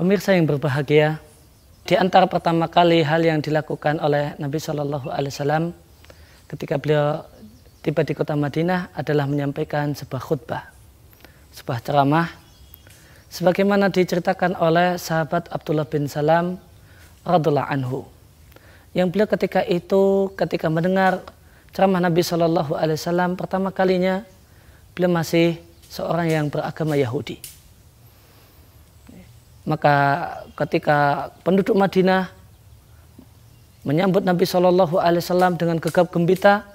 Pemirsa yang berbahagia, di antara pertama kali hal yang dilakukan oleh Nabi Shallallahu Alaihi Wasallam ketika beliau tiba di kota Madinah adalah menyampaikan sebuah khutbah, sebuah ceramah, sebagaimana diceritakan oleh sahabat Abdullah bin Salam radhiallahu anhu, yang beliau ketika itu ketika mendengar ceramah Nabi Shallallahu Alaihi Wasallam pertama kalinya beliau masih seorang yang beragama Yahudi maka ketika penduduk Madinah menyambut Nabi Shallallahu Alaihi Wasallam dengan gegap gembita,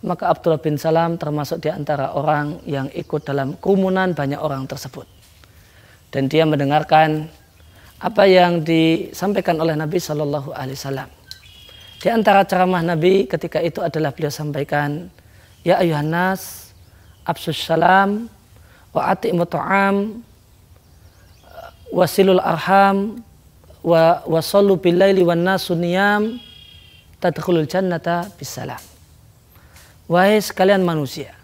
maka Abdullah bin Salam termasuk di antara orang yang ikut dalam kerumunan banyak orang tersebut. Dan dia mendengarkan apa yang disampaikan oleh Nabi Shallallahu Alaihi Wasallam. Di antara ceramah Nabi ketika itu adalah beliau sampaikan, Ya ayuhan nas, absus salam, wa ati mutu'am, wasilul arham wa wasallu billaili wan nasu niyam tadkhulul jannata bisalam. Wahai sekalian manusia,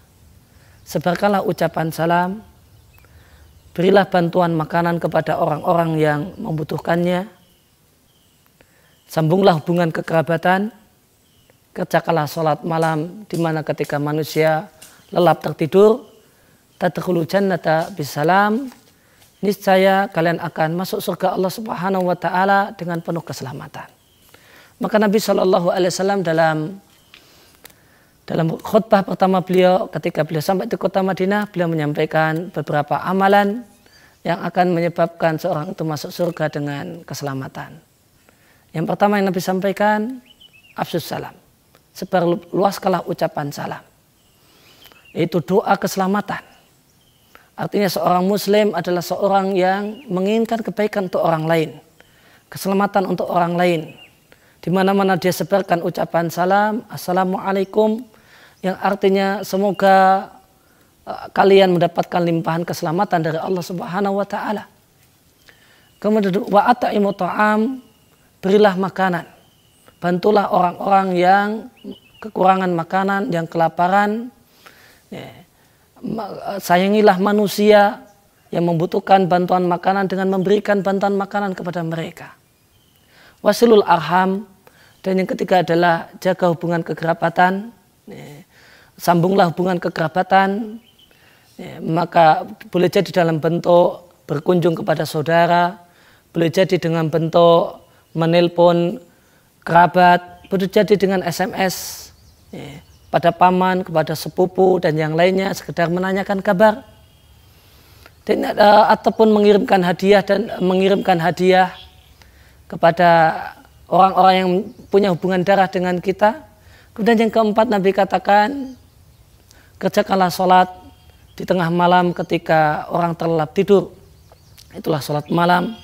sebarkanlah ucapan salam, berilah bantuan makanan kepada orang-orang yang membutuhkannya, sambunglah hubungan kekerabatan, kerjakanlah sholat malam di mana ketika manusia lelap tertidur, tadkhulul jannata bisalam, niscaya kalian akan masuk surga Allah Subhanahu wa taala dengan penuh keselamatan. Maka Nabi Shallallahu alaihi wasallam dalam dalam khutbah pertama beliau ketika beliau sampai di kota Madinah beliau menyampaikan beberapa amalan yang akan menyebabkan seorang itu masuk surga dengan keselamatan. Yang pertama yang Nabi sampaikan afsus salam. Sebar kalah ucapan salam. yaitu doa keselamatan Artinya seorang muslim adalah seorang yang menginginkan kebaikan untuk orang lain. Keselamatan untuk orang lain. Di mana-mana dia sebarkan ucapan salam, Assalamualaikum, yang artinya semoga eh, kalian mendapatkan limpahan keselamatan dari Allah Subhanahu wa taala. Kemudian wa at'imu ta'am, berilah makanan. Bantulah orang-orang yang kekurangan makanan, yang kelaparan. Ya Eh, sayangilah manusia yang membutuhkan bantuan makanan dengan memberikan bantuan makanan kepada mereka. Wasilul arham dan yang ketiga adalah jaga hubungan kekerabatan. Ya, sambunglah hubungan kekerabatan. Ya, maka boleh jadi dalam bentuk berkunjung kepada saudara, boleh jadi dengan bentuk menelpon kerabat, boleh jadi dengan SMS kepada paman, kepada sepupu dan yang lainnya sekedar menanyakan kabar dan uh, ataupun mengirimkan hadiah dan eh, mengirimkan hadiah kepada orang-orang yang punya hubungan darah dengan kita. Kemudian yang keempat Nabi katakan kerjakanlah sholat di tengah malam ketika orang terlelap tidur. Itulah sholat malam.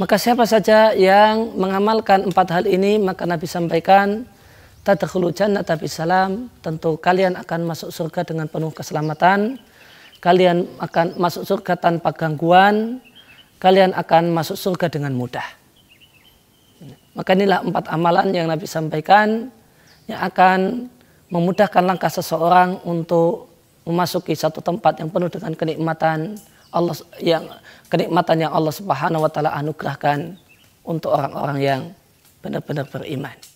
Maka siapa saja yang mengamalkan empat hal ini maka Nabi sampaikan tadkhulu jannata salam. tentu kalian akan masuk surga dengan penuh keselamatan. Kalian akan masuk surga tanpa gangguan. Kalian akan masuk surga dengan mudah. Maka inilah empat amalan yang Nabi sampaikan yang akan memudahkan langkah seseorang untuk memasuki satu tempat yang penuh dengan kenikmatan Allah yang kenikmatan yang Allah Subhanahu wa taala anugerahkan untuk orang-orang yang benar-benar beriman.